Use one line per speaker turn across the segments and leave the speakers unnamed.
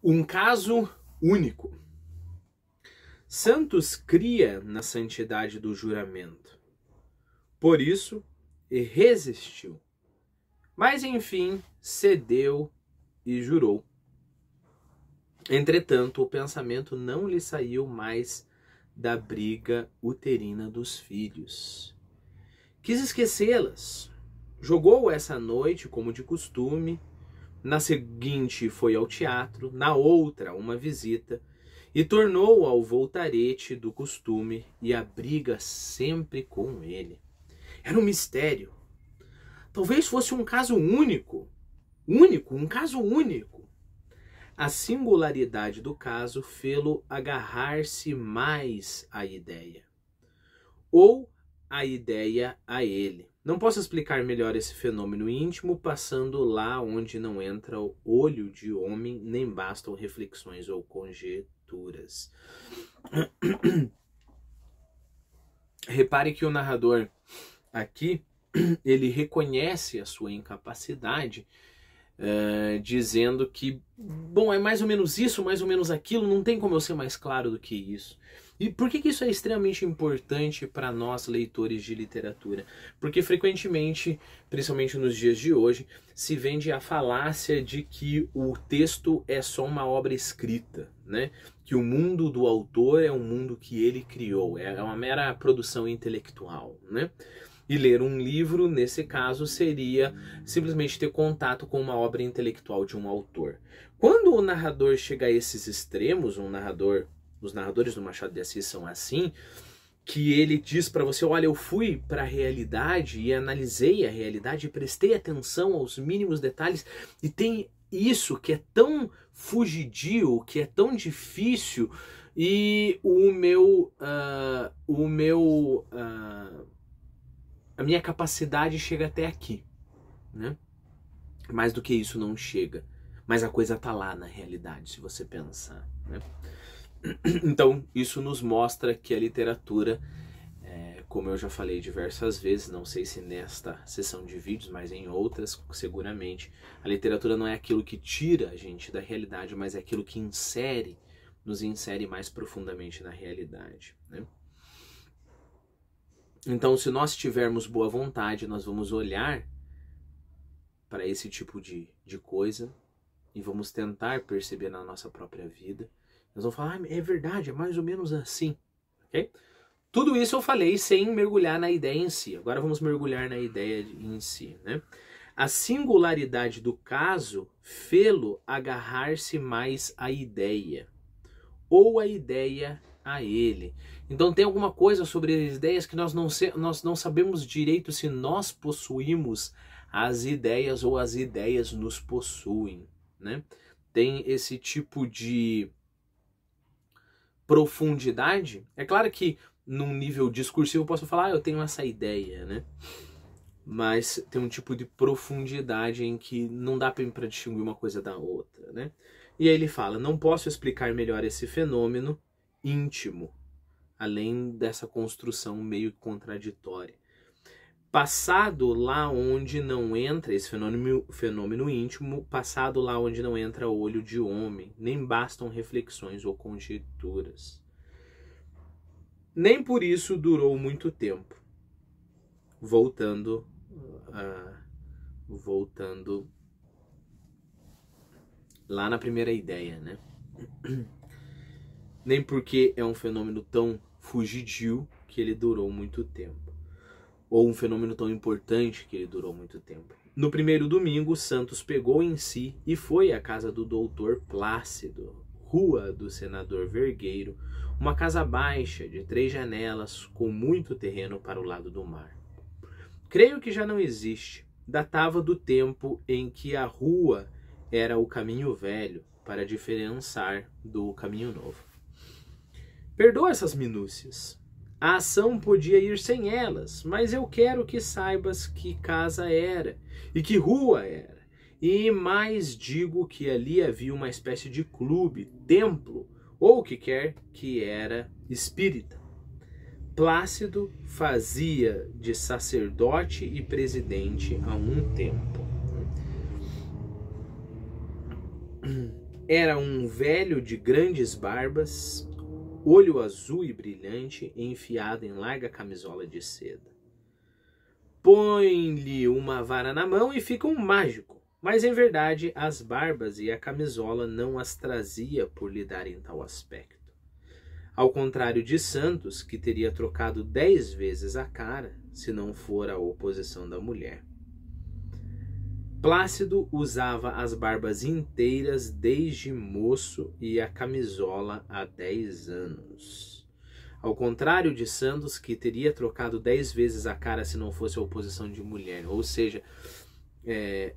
Um caso único. Santos cria na santidade do juramento. Por isso, resistiu. Mas enfim, cedeu e jurou. Entretanto, o pensamento não lhe saiu mais da briga uterina dos filhos. Quis esquecê-las. Jogou essa noite, como de costume, na seguinte foi ao teatro, na outra uma visita, e tornou ao voltarete do costume e a briga sempre com ele. Era um mistério. Talvez fosse um caso único, único, um caso único. A singularidade do caso fê-lo agarrar-se mais à ideia. Ou a ideia a ele. Não posso explicar melhor esse fenômeno íntimo passando lá onde não entra o olho de homem, nem bastam reflexões ou conjecturas. Repare que o narrador aqui ele reconhece a sua incapacidade, uh, dizendo que, bom, é mais ou menos isso, mais ou menos aquilo, não tem como eu ser mais claro do que isso. E por que, que isso é extremamente importante para nós, leitores de literatura? Porque frequentemente, principalmente nos dias de hoje, se vende a falácia de que o texto é só uma obra escrita, né? Que o mundo do autor é um mundo que ele criou, é, é uma mera produção intelectual, né? E ler um livro, nesse caso, seria simplesmente ter contato com uma obra intelectual de um autor. Quando o narrador chega a esses extremos, um narrador os narradores do Machado de Assis são assim, que ele diz para você, olha, eu fui para a realidade e analisei a realidade, e prestei atenção aos mínimos detalhes e tem isso que é tão fugidio, que é tão difícil e o meu, uh, o meu, uh, a minha capacidade chega até aqui, né? Mais do que isso não chega, mas a coisa tá lá na realidade se você pensar, né? Então, isso nos mostra que a literatura, é, como eu já falei diversas vezes, não sei se nesta sessão de vídeos, mas em outras, seguramente, a literatura não é aquilo que tira a gente da realidade, mas é aquilo que insere, nos insere mais profundamente na realidade. Né? Então, se nós tivermos boa vontade, nós vamos olhar para esse tipo de, de coisa e vamos tentar perceber na nossa própria vida eles vão falar, ah, é verdade, é mais ou menos assim. Okay? Tudo isso eu falei sem mergulhar na ideia em si. Agora vamos mergulhar na ideia em si. Né? A singularidade do caso fê-lo agarrar-se mais à ideia, ou a ideia a ele. Então tem alguma coisa sobre as ideias que nós não, se, nós não sabemos direito se nós possuímos as ideias ou as ideias nos possuem, né? Tem esse tipo de profundidade, é claro que num nível discursivo eu posso falar, ah, eu tenho essa ideia, né? Mas tem um tipo de profundidade em que não dá para distinguir uma coisa da outra, né? E aí ele fala: não posso explicar melhor esse fenômeno íntimo, além dessa construção meio contraditória. Passado lá onde não entra esse fenômeno, fenômeno íntimo, passado lá onde não entra o olho de homem, nem bastam reflexões ou conjecturas. Nem por isso durou muito tempo. Voltando, ah, voltando lá na primeira ideia, né? Nem porque é um fenômeno tão fugidio que ele durou muito tempo ou um fenômeno tão importante que ele durou muito tempo. No primeiro domingo, Santos pegou em si e foi à casa do doutor Plácido, rua do senador Vergueiro, uma casa baixa de três janelas com muito terreno para o lado do mar. Creio que já não existe. Datava do tempo em que a rua era o caminho velho para diferenciar do caminho novo. Perdoa essas minúcias, a ação podia ir sem elas, mas eu quero que saibas que casa era e que rua era. E mais digo que ali havia uma espécie de clube, templo ou o que quer que era espírita. Plácido fazia de sacerdote e presidente a um tempo. Era um velho de grandes barbas, olho azul e brilhante enfiado em larga camisola de seda. Põe-lhe uma vara na mão e fica um mágico, mas em verdade as barbas e a camisola não as trazia por lhe darem tal aspecto. Ao contrário de Santos, que teria trocado dez vezes a cara se não fora a oposição da mulher. Plácido usava as barbas inteiras desde moço e a camisola há 10 anos. Ao contrário de Santos, que teria trocado 10 vezes a cara se não fosse a oposição de mulher. Ou seja, é,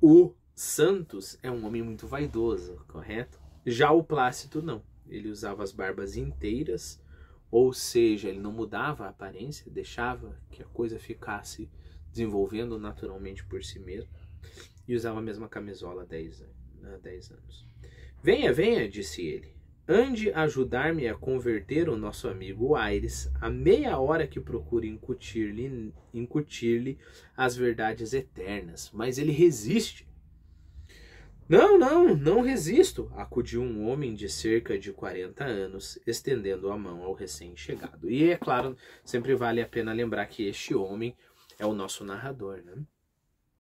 o Santos é um homem muito vaidoso, correto? Já o Plácido não. Ele usava as barbas inteiras, ou seja, ele não mudava a aparência, deixava que a coisa ficasse desenvolvendo naturalmente por si mesmo, e usava a mesma camisola há 10, há 10 anos. Venha, venha, disse ele. Ande ajudar-me a converter o nosso amigo Aires, a meia hora que procura incutir-lhe incutir as verdades eternas, mas ele resiste. Não, não, não resisto, acudiu um homem de cerca de 40 anos, estendendo a mão ao recém-chegado. E é claro, sempre vale a pena lembrar que este homem é o nosso narrador, né?